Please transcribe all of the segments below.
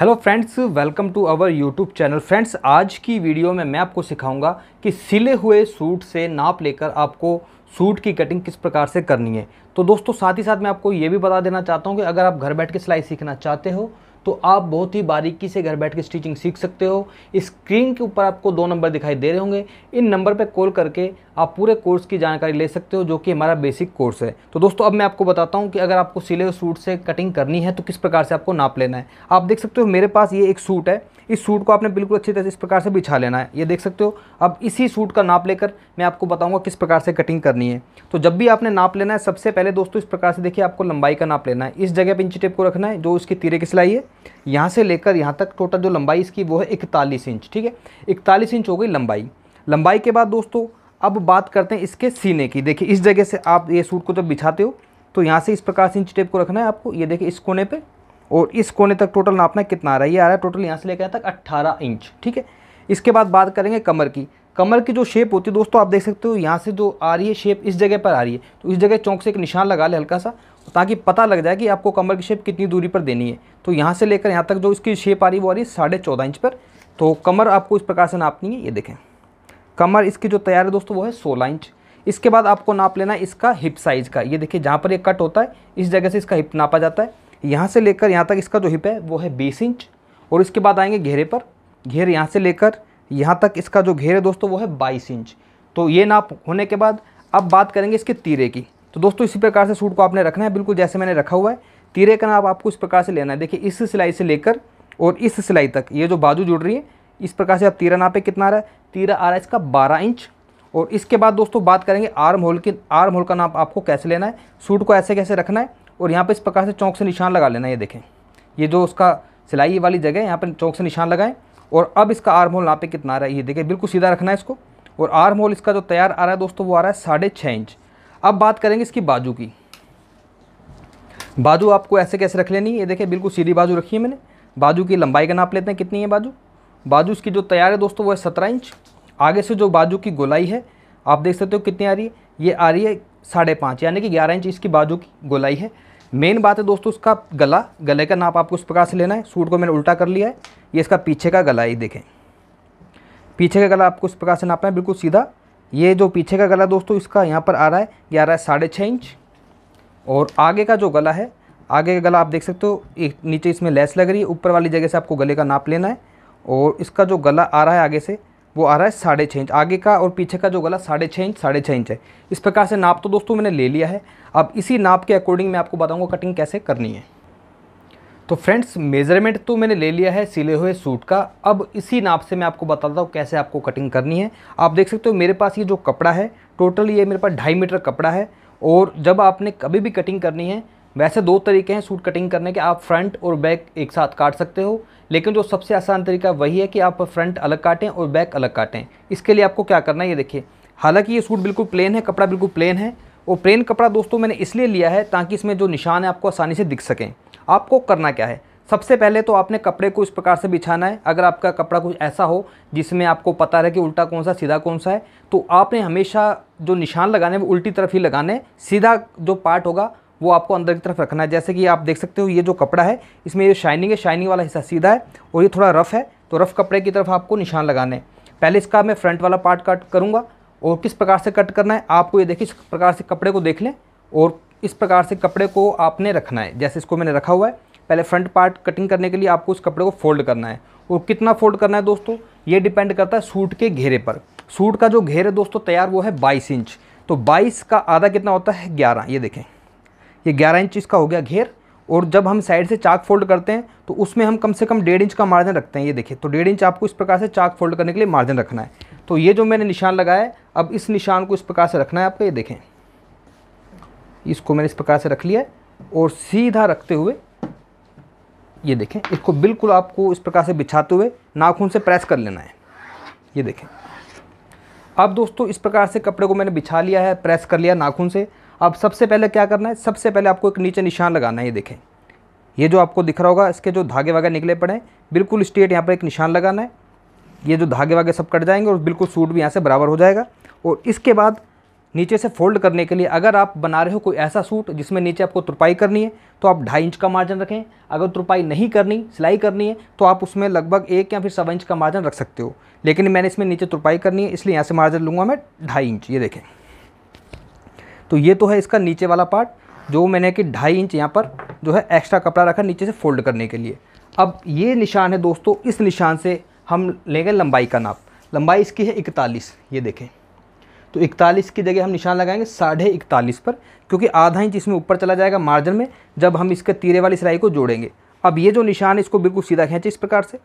hello friends welcome to our YouTube channel friends आज की video में मैं आपको सिखाऊंगा कि सिले हुए सूट से नाप लेकर आपको सूट की कटिंग किस प्रकार से करनी है तो दोस्तों साथ ही साथ मैं आपको ये भी बता देना चाहता हूँ कि अगर आप घर बैठ के सिलाई सीखना चाहते हो तो आप बहुत ही बारीकी से घर बैठ के स्टिचिंग सीख सकते हो स्क्रीन के ऊपर आपको दो नंबर दिखाई दे रहे होंगे इन नंबर पर कॉल करके आप पूरे कोर्स की जानकारी ले सकते हो जो कि हमारा बेसिक कोर्स है तो दोस्तों अब मैं आपको बताता हूँ कि अगर आपको सिले हुए सूट से कटिंग करनी है तो किस प्रकार से आपको नाप लेना है आप देख सकते हो मेरे पास ये एक सूट है इस सूट को आपने बिल्कुल अच्छी तरह से इस प्रकार से बिछा लेना है ये देख सकते हो अब इसी सूट का नाप लेकर मैं आपको बताऊंगा किस प्रकार से कटिंग करनी है तो जब भी आपने नाप लेना है सबसे पहले दोस्तों इस प्रकार से देखिए आपको लंबाई का नाप लेना है इस जगह पर इंची टेप को रखना है जो उसकी तीरे की सिलाई है यहाँ से लेकर यहाँ तक टोटल जो लंबाई इसकी वो है इकतालीस इंच ठीक है इकतालीस इंच हो गई लंबाई लंबाई के बाद दोस्तों अब बात करते हैं इसके सीने की देखिए इस जगह से आप ये सूट को जब बिछाते हो तो यहाँ से इस प्रकार से इंच टेप को रखना है आपको ये देखिए इस कोने पे और इस कोने तक टोटल नापना कितना आ रहा है ये आ रहा है टोटल यहाँ से लेकर तक अट्ठारह इंच ठीक है इसके बाद बात करेंगे कमर की कमर की जो शेप होती है दोस्तों आप देख सकते हो यहाँ से जो आ रही है शेप इस जगह पर आ रही है तो इस जगह चौंक से एक निशान लगा ले हल्का सा ताकि पता लग जाए कि आपको कमर की शेप कितनी दूरी पर देनी है तो यहाँ से लेकर यहाँ तक जो इसकी शेप आ रही वो आ रही है साढ़े चौदह इंच पर तो कमर आपको इस प्रकार से नापनी है ये देखें कमर इसकी जो तैयार है दोस्तों वो है सोलह इंच इसके बाद आपको नाप लेना है इसका हिप साइज़ का ये देखिए जहाँ पर ये कट होता है इस जगह से इसका हिप नापा जाता है यहाँ से लेकर यहाँ तक इसका जो हिप है वो है बीस इंच और इसके बाद आएंगे घेरे पर घेर यहाँ से लेकर यहाँ तक इसका जो घेर है दोस्तों वो है बाईस इंच तो ये नाप होने के बाद अब बात करेंगे इसके तीरे की तो दोस्तों इसी प्रकार से सूट को आपने रखना है बिल्कुल जैसे मैंने रखा हुआ है तीरे का नाप आपको इस प्रकार से लेना है देखिए इस सिलाई से लेकर और इस सिलाई तक ये जो बाजू जुड़ रही है इस प्रकार से आप तीरा नापे कितना आ रहा है तीरा आ रहा है इसका बारह इंच और इसके बाद दोस्तों बात करेंगे आर्म होल की आर्म होल का नाप आपको कैसे लेना है सूट को ऐसे कैसे रखना है और यहाँ पर इस प्रकार से चौंक से निशान लगा लेना है ये देखें ये जो उसका सिलाई वाली जगह है यहाँ पर चौंक से निशान लगाएं और अब इसका आर्म होल नापे कितना आ रहा है ये देखें बिल्कुल सीधा रखना है इसको और आर्म होल इसका जो तैयार आ रहा है दोस्तों वो आ रहा है साढ़े छः इंच अब बात करेंगे इसकी बाजू की बाजू आपको ऐसे कैसे रख लेनी ये देखिए बिल्कुल सीधी बाजू रखी है मैंने बाजू की लंबाई का नाप लेते हैं कितनी है बाजू बाजू इसकी जो तैयार है दोस्तों वो है सत्रह इंच आगे से जो बाजू की गोलाई है आप देख सकते हो कितनी आ रही है ये आ रही है साढ़े पाँच यानी कि ग्यारह इंच इसकी बाजू की गोलाई है मेन बात है दोस्तों उसका गला गले का नाप आपको उस प्रकार से लेना है सूट को मैंने उल्टा कर लिया है ये इसका पीछे का गला ही देखें पीछे का गला आपको उस प्रकार से नापना है बिल्कुल सीधा ये जो पीछे का गला दोस्तों इसका यहाँ पर आ रहा है ये आ रहा है साढ़े छः इंच और आगे का जो गला है आगे का गला आप देख सकते हो एक नीचे इसमें लेस लग रही है ऊपर वाली जगह से आपको गले का नाप लेना है और इसका जो गला आ रहा है आगे से वो आ रहा है साढ़े छः इंच आगे का और पीछे का जो गला साढ़े छः इंच साढ़े छः इंच है इस प्रकार से नाप तो दोस्तों मैंने ले लिया है अब इसी नाप के अकॉर्डिंग मैं आपको बताऊँगा कटिंग कैसे करनी है तो फ्रेंड्स मेज़रमेंट तो मैंने ले लिया है सिले हुए सूट का अब इसी नाप से मैं आपको बताता हूँ कैसे आपको कटिंग करनी है आप देख सकते हो मेरे पास ये जो कपड़ा है टोटल ये मेरे पास ढाई मीटर कपड़ा है और जब आपने कभी भी कटिंग करनी है वैसे दो तरीके हैं सूट कटिंग करने के आप फ्रंट और बैक एक साथ काट सकते हो लेकिन जो सबसे आसान तरीका वही है कि आप फ्रंट अलग काटें और बैक अलग काटें इसके लिए आपको क्या करना है ये देखिए हालांकि ये सूट बिल्कुल प्लेन है कपड़ा बिल्कुल प्लेन है और प्लेन कपड़ा दोस्तों मैंने इसलिए लिया है ताकि इसमें जो निशान है आपको आसानी से दिख सकें आपको करना क्या है सबसे पहले तो आपने कपड़े को इस प्रकार से बिछाना है अगर आपका कपड़ा कुछ ऐसा हो जिसमें आपको पता रहे कि उल्टा कौन सा सीधा कौन सा है तो आपने हमेशा जो निशान लगाने वो उल्टी तरफ ही लगाने सीधा जो पार्ट होगा वो आपको अंदर की तरफ रखना है जैसे कि आप देख सकते हो ये जो कपड़ा है इसमें ये शाइनिंग है शाइनिंग वाला हिस्सा सीधा है और ये थोड़ा रफ़ है तो रफ़ कपड़े की तरफ आपको निशान लगाने पहले इसका मैं फ्रंट वाला पार्ट कट करूँगा और किस प्रकार से कट करना है आपको ये देखिए इस प्रकार से कपड़े को देख लें और इस प्रकार से कपड़े को आपने रखना है जैसे इसको मैंने रखा हुआ है पहले फ्रंट पार्ट कटिंग करने के लिए आपको उस कपड़े को फोल्ड करना है और कितना फोल्ड करना है दोस्तों ये डिपेंड करता है सूट के घेरे पर सूट का जो घेर है दोस्तों तैयार वो है बाईस इंच तो बाईस का आधा कितना होता है ग्यारह ये देखें ये ग्यारह इंच इसका हो गया घेर और जब हम साइड से चाक फोल्ड करते हैं तो उसमें हम कम से कम डेढ़ इंच का मार्जिन रखते हैं ये देखिए तो डेढ़ इंच आपको इस प्रकार से चाक फोल्ड करने के लिए मार्जिन रखना है तो ये जो मैंने निशान लगाया है अब इस निशान को इस प्रकार से रखना है आपको ये देखें इसको मैंने इस प्रकार से रख लिया और सीधा रखते हुए ये देखें इसको बिल्कुल आपको इस प्रकार से बिछाते हुए नाखून से प्रेस कर लेना है ये देखें अब दोस्तों इस प्रकार से कपड़े को मैंने बिछा लिया है प्रेस कर लिया नाखून से अब सबसे पहले क्या करना है सबसे पहले आपको एक नीचे निशान लगाना है ये देखें ये जो आपको दिख रहा होगा इसके जो धागे वागे निकले पड़े हैं बिल्कुल स्ट्रेट यहाँ पर एक निशान लगाना है ये जो धागे वागे सब कट जाएंगे और बिल्कुल सूट भी यहाँ से बराबर हो जाएगा और इसके बाद नीचे से फोल्ड करने के लिए अगर आप बना रहे हो कोई ऐसा सूट जिसमें नीचे आपको तुरपाई करनी है तो आप ढाई इंच का मार्जिन रखें अगर तुरपाई नहीं करनी सिलाई करनी है तो आप उसमें लगभग एक या फिर सवा इंच का मार्जिन रख सकते हो लेकिन मैंने इसमें नीचे तुरपाई करनी है इसलिए यहाँ से मार्जिन लूँगा मैं ढाई इंच ये देखें तो ये तो है इसका नीचे वाला पार्ट जो मैंने कि ढाई इंच यहाँ पर जो है एक्स्ट्रा कपड़ा रखा नीचे से फोल्ड करने के लिए अब ये निशान है दोस्तों इस निशान से हम लेंगे लंबाई का नाप लंबाई इसकी है इकतालीस ये देखें तो इकतालीस की जगह हम निशान लगाएंगे साढ़े इकतालीस पर क्योंकि आधा इंच इसमें ऊपर चला जाएगा मार्जिन में जब हम इसके तीरे वाली सिलाई को जोड़ेंगे अब ये जो निशान है इसको बिल्कुल सीधा खींचे इस प्रकार से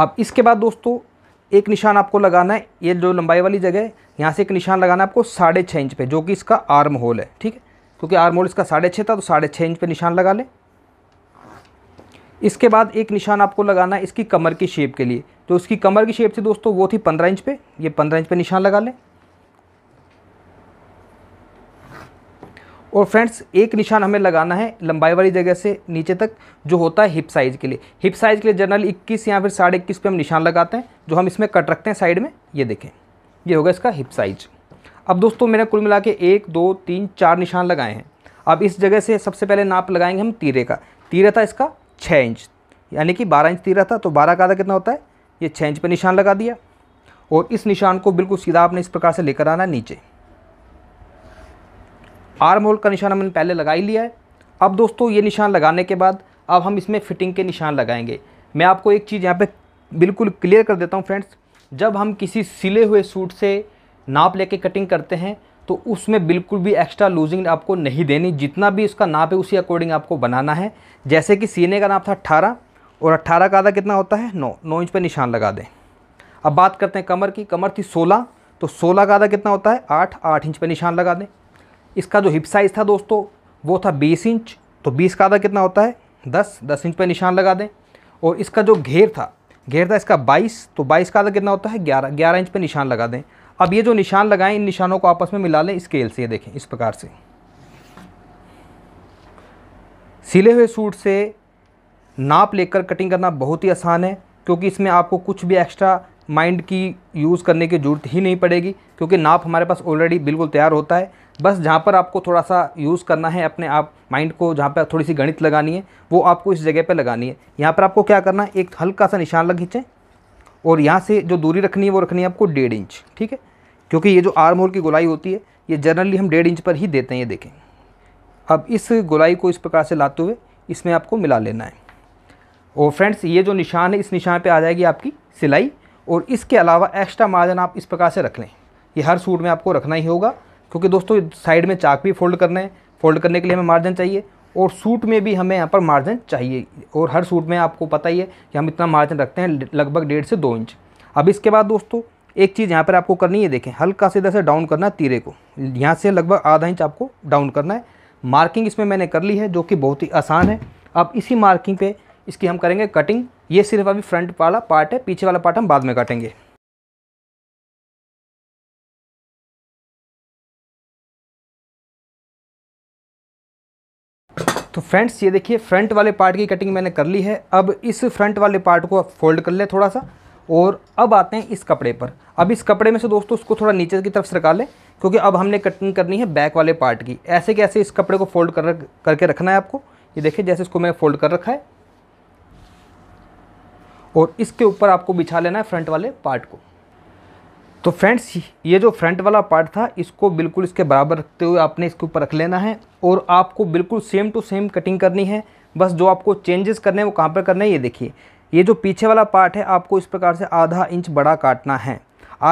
अब इसके बाद दोस्तों एक निशान आपको लगाना है ये जो लंबाई वाली जगह है यहाँ से एक निशान लगाना है आपको साढ़े छः इंच पर जो कि इसका आर्म होल है ठीक है क्योंकि आर्म होल इसका साढ़े छः था तो साढ़े छः इंच पर निशान लगा लें इसके बाद एक निशान आपको लगाना है इसकी कमर की शेप के लिए तो उसकी कमर की शेप थी दोस्तों वो थी पंद्रह इंच पे ये पंद्रह इंच पे निशान लगा लें और फ्रेंड्स एक निशान हमें लगाना है लंबाई वाली जगह से नीचे तक जो होता है हिप साइज़ के लिए हिप साइज़ के लिए जनरल इक्कीस या फिर साढ़े इक्कीस हम निशान लगाते हैं जो हम इसमें कट रखते हैं साइड में ये देखें ये होगा इसका हिप साइज अब दोस्तों मैंने कुल मिला के एक दो तीन चार निशान लगाए हैं अब इस जगह से सबसे पहले नाप लगाएंगे हम तीरे का तीरे था इसका छः इंच यानी कि बारह इंच तीरा था तो बारह का आधा कितना होता है ये छः इंच पर निशान लगा दिया और इस निशान को बिल्कुल सीधा आपने इस प्रकार से लेकर आना नीचे आर्म होल का निशान हमने पहले लगा ही लिया है अब दोस्तों ये निशान लगाने के बाद अब हम इसमें फिटिंग के निशान लगाएंगे मैं आपको एक चीज़ यहाँ पे बिल्कुल क्लियर कर देता हूँ फ्रेंड्स जब हम किसी सिले हुए सूट से नाप लेके कटिंग करते हैं तो उसमें बिल्कुल भी एक्स्ट्रा लूजिंग आपको नहीं देनी जितना भी उसका नाप है उसी अकॉर्डिंग आपको बनाना है जैसे कि सीने का नाप था अट्ठारह और अट्ठारह का आधा कितना होता है नौ नौ इंच पर निशान लगा दें अब बात करते हैं कमर की कमर थी सोलह तो सोलह का आधा कितना होता है आठ आठ इंच पर निशान लगा दें इसका जो हिप साइज़ था दोस्तों वो था बीस इंच तो बीस का आधा कितना होता है दस दस इंच पर निशान लगा दें और इसका जो घेर था घेर था इसका बाईस तो बाईस का आधा कितना होता है ग्यारह ग्यारह इंच पर निशान लगा दें अब ये जो निशान लगाएं इन निशानों को आपस में मिला लें स्केल से ये देखें इस प्रकार से सिले हुए सूट से नाप लेकर कटिंग करना बहुत ही आसान है क्योंकि इसमें आपको कुछ भी एक्स्ट्रा माइंड की यूज़ करने की ज़रूरत ही नहीं पड़ेगी क्योंकि नाप हमारे पास ऑलरेडी बिल्कुल तैयार होता है बस जहाँ पर आपको थोड़ा सा यूज़ करना है अपने आप माइंड को जहाँ पर थोड़ी सी गणित लगानी है वो आपको इस जगह पर लगानी है यहाँ पर आपको क्या करना है एक हल्का सा निशान लग खींचें और यहाँ से जो दूरी रखनी है वो रखनी है आपको डेढ़ इंच ठीक है क्योंकि ये जो आर्म होल की गोलाई होती है ये जनरली हम डेढ़ इंच पर ही देते हैं ये देखें अब इस गोलाई को इस प्रकार से लाते हुए इसमें आपको मिला लेना है और फ्रेंड्स ये जो निशान है इस निशान पे आ जाएगी आपकी सिलाई और इसके अलावा एक्स्ट्रा मार्जिन आप इस प्रकार से रख लें ये हर सूट में आपको रखना ही होगा क्योंकि दोस्तों साइड में चाक भी फोल्ड करना है फोल्ड करने के लिए हमें मार्जिन चाहिए और सूट में भी हमें यहाँ पर मार्जिन चाहिए और हर सूट में आपको पता ही है कि हम इतना मार्जिन रखते हैं लगभग डेढ़ से दो इंच अब इसके बाद दोस्तों एक चीज़ यहाँ पर आपको करनी है देखें हल्का से इधर से डाउन करना है तीरे को यहाँ से लगभग आधा इंच आपको डाउन करना है मार्किंग इसमें मैंने कर ली है जो कि बहुत ही आसान है अब इसी मार्किंग पे इसकी हम करेंगे कटिंग ये सिर्फ अभी फ्रंट वाला पार्ट है पीछे वाला पार्ट हम बाद में काटेंगे तो फ्रेंड्स ये देखिए फ्रंट वाले पार्ट की कटिंग मैंने कर ली है अब इस फ्रंट वाले पार्ट को आप फोल्ड कर लें थोड़ा सा और अब आते हैं इस कपड़े पर अब इस कपड़े में से दोस्तों उसको थोड़ा नीचे की तरफ सरका लें क्योंकि अब हमने कटिंग करनी है बैक वाले पार्ट की ऐसे कैसे इस कपड़े को फोल्ड कर करके रखना है आपको ये देखिए जैसे इसको मैंने फोल्ड कर रखा है और इसके ऊपर आपको बिछा लेना है फ्रंट वाले पार्ट को तो फ्रेंड्स ये जो फ्रंट वाला पार्ट था इसको बिल्कुल इसके बराबर रखते हुए आपने इसके ऊपर रख लेना है और आपको बिल्कुल सेम टू सेम कटिंग करनी है बस जो आपको चेंजेस करने हैं वो कहाँ पर करना है ये देखिए ये जो पीछे वाला पार्ट है आपको इस प्रकार से आधा इंच बड़ा काटना है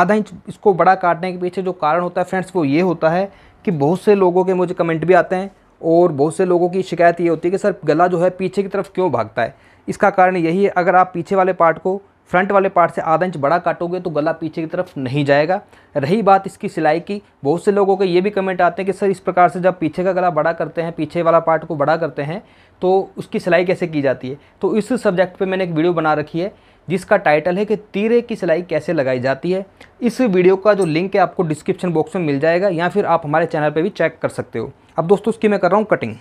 आधा इंच इसको बड़ा काटने के पीछे जो कारण होता है फ्रेंड्स वो ये होता है कि बहुत से लोगों के मुझे कमेंट भी आते हैं और बहुत से लोगों की शिकायत ये होती है कि सर गला जो है पीछे की तरफ क्यों भागता है इसका कारण यही है अगर आप पीछे वाले पार्ट को फ्रंट वाले पार्ट से आधा इंच बड़ा काटोगे तो गला पीछे की तरफ नहीं जाएगा रही बात इसकी सिलाई की बहुत से लोगों के ये भी कमेंट आते हैं कि सर इस प्रकार से जब पीछे का गला बड़ा करते हैं पीछे वाला पार्ट को बड़ा करते हैं तो उसकी सिलाई कैसे की जाती है तो इस सब्जेक्ट पर मैंने एक वीडियो बना रखी है जिसका टाइटल है कि तीरे की सिलाई कैसे लगाई जाती है इस वीडियो का जो लिंक है आपको डिस्क्रिप्शन बॉक्स में मिल जाएगा या फिर आप हमारे चैनल पर भी चेक कर सकते हो अब दोस्तों उसकी मैं कर रहा हूँ कटिंग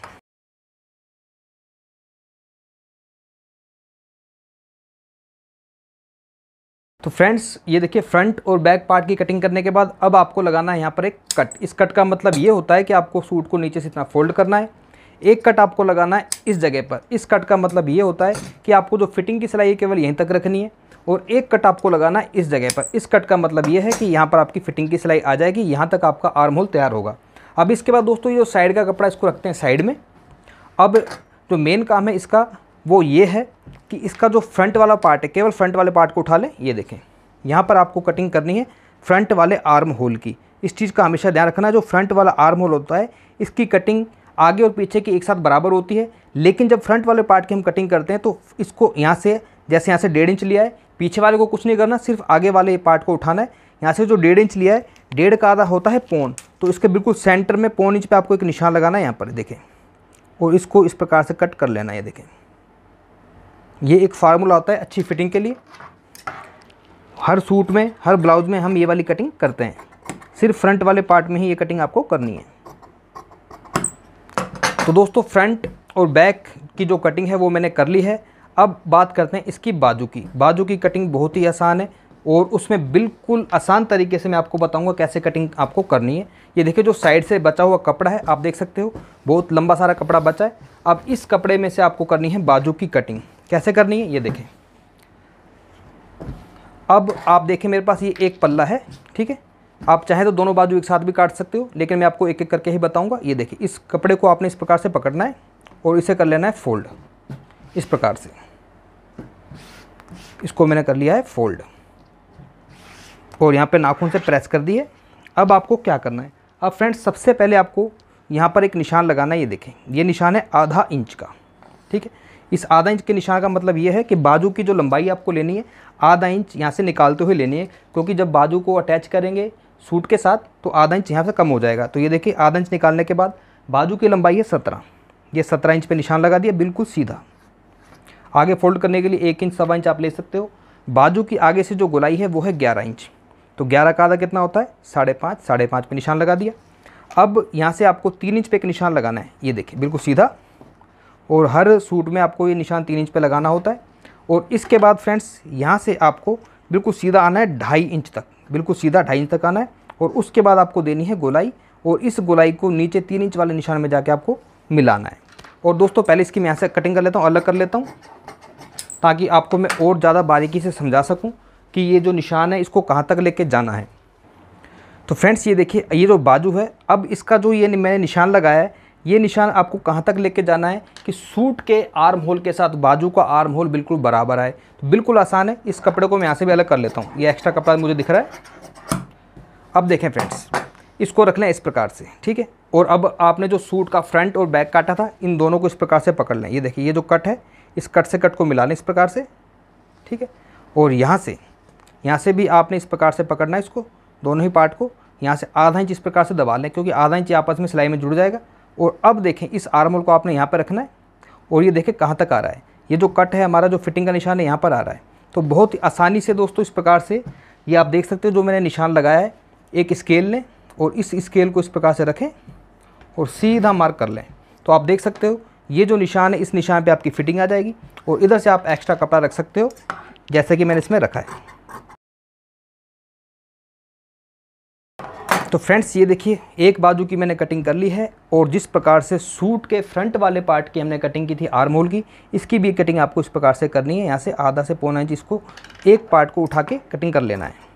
तो फ्रेंड्स ये देखिए फ्रंट और बैक पार्ट की कटिंग करने के बाद अब आपको लगाना है यहाँ पर एक कट इस कट का मतलब ये होता है कि आपको सूट को नीचे से इतना फोल्ड करना है एक कट आपको लगाना है इस जगह पर इस कट का मतलब ये होता है कि आपको जो फिटिंग की सिलाई है केवल यहीं तक रखनी है और एक कट आपको लगाना है इस जगह पर इस कट का मतलब ये है कि यहाँ पर आपकी फिटिंग की सिलाई आ जाएगी यहाँ तक आपका आर्म होल तैयार होगा अब इसके बाद दोस्तों ये जो साइड का कपड़ा इसको रखते हैं साइड में अब जो मेन काम है इसका वो ये है कि इसका जो फ्रंट वाला पार्ट है केवल फ्रंट वाले पार्ट को उठा लें ये देखें यहाँ पर आपको कटिंग करनी है फ्रंट वाले आर्म होल की इस चीज़ का हमेशा ध्यान रखना जो फ्रंट वाला आर्म होल होता है इसकी कटिंग आगे और पीछे की एक साथ बराबर होती है लेकिन जब फ्रंट वाले पार्ट की हम कटिंग करते हैं तो इसको यहाँ से जैसे यहाँ से डेढ़ इंच लिया है पीछे वाले को कुछ नहीं करना सिर्फ आगे वाले पार्ट को उठाना है यहाँ से जो डेढ़ इंच लिया है डेढ़ का आधा होता है पौन तो इसके बिल्कुल सेंटर में पौन इंच पे आपको एक निशान लगाना है यहाँ पर देखें और इसको इस प्रकार से कट कर लेना है देखें ये एक फार्मूला होता है अच्छी फिटिंग के लिए हर सूट में हर ब्लाउज में हम ये वाली कटिंग करते हैं सिर्फ फ्रंट वाले पार्ट में ही ये कटिंग आपको करनी है तो दोस्तों फ्रंट और बैक की जो कटिंग है वो मैंने कर ली है अब बात करते हैं इसकी बाजू की बाजू की कटिंग बहुत ही आसान है और उसमें बिल्कुल आसान तरीके से मैं आपको बताऊंगा कैसे कटिंग आपको करनी है ये देखिए जो साइड से बचा हुआ कपड़ा है आप देख सकते हो बहुत लंबा सारा कपड़ा बचा है अब इस कपड़े में से आपको करनी है बाजू की कटिंग कैसे करनी है ये देखें अब आप देखें मेरे पास ये एक पल्ला है ठीक है आप चाहें तो दोनों बाजू एक साथ भी काट सकते हो लेकिन मैं आपको एक एक करके ही बताऊंगा ये देखिए इस कपड़े को आपने इस प्रकार से पकड़ना है और इसे कर लेना है फोल्ड इस प्रकार से इसको मैंने कर लिया है फोल्ड और यहाँ पे नाखून से प्रेस कर दिए अब आपको क्या करना है अब फ्रेंड्स सबसे पहले आपको यहाँ पर एक निशान लगाना है ये देखें ये निशान है आधा इंच का ठीक है इस आधा इंच के निशान का मतलब यह है कि बाजू की जो लंबाई आपको लेनी है आधा इंच यहाँ से निकालते हुए लेनी है क्योंकि जब बाजू को अटैच करेंगे सूट के साथ तो आधा इंच यहाँ से कम हो जाएगा तो ये देखिए आधा इंच निकालने के बाद बाजू की लंबाई है सत्रह ये सत्रह इंच पर निशान लगा दिया बिल्कुल सीधा आगे फोल्ड करने के लिए एक इंच सवा इंच आप ले सकते हो बाजू की आगे से जो गुलाई है वो है ग्यारह इंच तो ग्यारह का आधा कितना होता है साढ़े पाँच साढ़े पाँच पर निशान लगा दिया अब यहाँ से आपको तीन इंच पे एक निशान लगाना है ये देखिए बिल्कुल सीधा और हर सूट में आपको ये निशान तीन इंच पे लगाना होता है और इसके बाद फ्रेंड्स यहाँ से आपको बिल्कुल सीधा आना है ढाई इंच तक बिल्कुल सीधा ढाई इंच तक आना है और उसके बाद आपको देनी है गोलाई और इस गोलाई को नीचे तीन इंच वाले निशान में जाके आपको मिलाना है और दोस्तों पहले इसकी मैं यहाँ से कटिंग कर लेता हूँ अलग कर लेता हूँ ताकि आपको मैं और ज़्यादा बारीकी से समझा सकूँ कि ये जो निशान है इसको कहाँ तक लेके जाना है तो फ्रेंड्स ये देखिए ये जो बाजू है अब इसका जो ये मैंने निशान लगाया है ये निशान आपको कहाँ तक लेके जाना है कि सूट के आर्म होल के साथ बाजू का आर्म होल बिल्कुल बराबर आए तो बिल्कुल आसान है इस कपड़े को मैं यहाँ से भी अलग कर लेता हूँ ये एक्स्ट्रा कपड़ा मुझे दिख रहा है अब देखें फ्रेंड्स इसको रख लें इस प्रकार से ठीक है और अब आपने जो सूट का फ्रंट और बैक काटा था इन दोनों को इस प्रकार से पकड़ लें ये देखिए ये जो कट है इस कट से कट को मिला लें इस प्रकार से ठीक है और यहाँ से यहाँ से भी आपने इस प्रकार से पकड़ना है इसको दोनों ही पार्ट को यहाँ से आधा इंच इस प्रकार से दबा लें क्योंकि आधा इंच आपस में सिलाई में जुड़ जाएगा और अब देखें इस आर्म होल को आपने यहाँ पर रखना है और ये देखें कहाँ तक आ रहा है ये जो कट है हमारा जो फिटिंग का निशान है यहाँ पर आ रहा है तो बहुत ही आसानी से दोस्तों इस प्रकार से ये आप देख सकते हो जो मैंने निशान लगाया है एक स्केल लें और इस स्केल को इस प्रकार से रखें और सीधा मार्क कर लें तो आप देख सकते हो ये जो निशान है इस निशान पे आपकी फिटिंग आ जाएगी और इधर से आप एक्स्ट्रा कपड़ा रख सकते हो जैसे कि मैंने इसमें रखा है तो फ्रेंड्स ये देखिए एक बाजू की मैंने कटिंग कर ली है और जिस प्रकार से सूट के फ्रंट वाले पार्ट की हमने कटिंग की थी आर्म होल की इसकी भी कटिंग आपको इस प्रकार से करनी है यहाँ से आधा से पौना इंच इसको एक पार्ट को उठा के कटिंग कर लेना है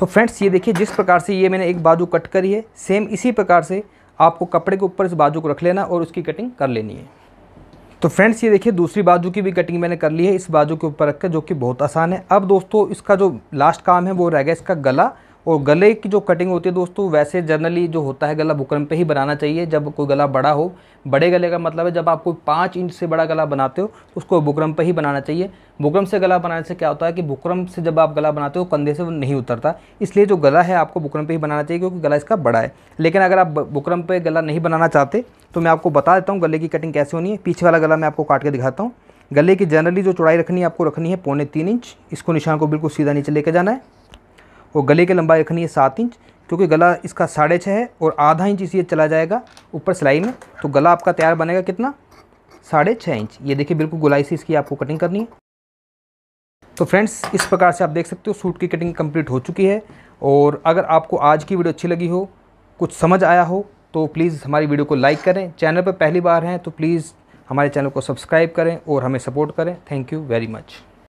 तो फ्रेंड्स ये देखिए जिस प्रकार से ये मैंने एक बाजू कट करी है सेम इसी प्रकार से आपको कपड़े के ऊपर इस बाजू को रख लेना और उसकी कटिंग कर लेनी है तो फ्रेंड्स ये देखिए दूसरी बाजू की भी कटिंग मैंने कर ली है इस बाजू के ऊपर रखकर जो कि बहुत आसान है अब दोस्तों इसका जो लास्ट काम है वो रह गया इसका गला और गले की जो कटिंग होती है दोस्तों वैसे जनरली जो होता है गला बुकरम पे ही बनाना चाहिए जब कोई गला बड़ा हो बड़े गले का मतलब है जब आप कोई पाँच इंच से बड़ा गला बनाते हो तो उसको बुकरम पे ही बनाना चाहिए बुकरम से गला बनाने से क्या होता है कि बुकरम से जब आप गला बनाते हो कंधे से वो नहीं उतरता इसलिए जो गला है आपको बुकरम पर ही बनाना चाहिए क्योंकि गला इसका बड़ा है लेकिन अगर आप बुकरम पर गला नहीं बनाना चाहते तो मैं आपको बता देता हूँ गले की कटिंग कैसे होनी है पीछे वाला गला मैं आपको काट के दिखाता हूँ गले की जनरली जो चौड़ाई रखनी है आपको रखनी है पौने तीन इंच इसको निशान को बिल्कुल सीधा नीचे लेके जाना है और गले की लंबाई रखनी है सात इंच क्योंकि गला इसका साढ़े छः है और आधा इंच इसी चला जाएगा ऊपर सिलाई में तो गला आपका तैयार बनेगा कितना साढ़े छः इंच ये देखिए बिल्कुल गुलाई से इसकी आपको कटिंग करनी है तो फ्रेंड्स इस प्रकार से आप देख सकते हो सूट की कटिंग कंप्लीट हो चुकी है और अगर आपको आज की वीडियो अच्छी लगी हो कुछ समझ आया हो तो प्लीज़ हमारी वीडियो को लाइक करें चैनल पर पहली बार हैं तो प्लीज़ हमारे चैनल को सब्सक्राइब करें और हमें सपोर्ट करें थैंक यू वेरी मच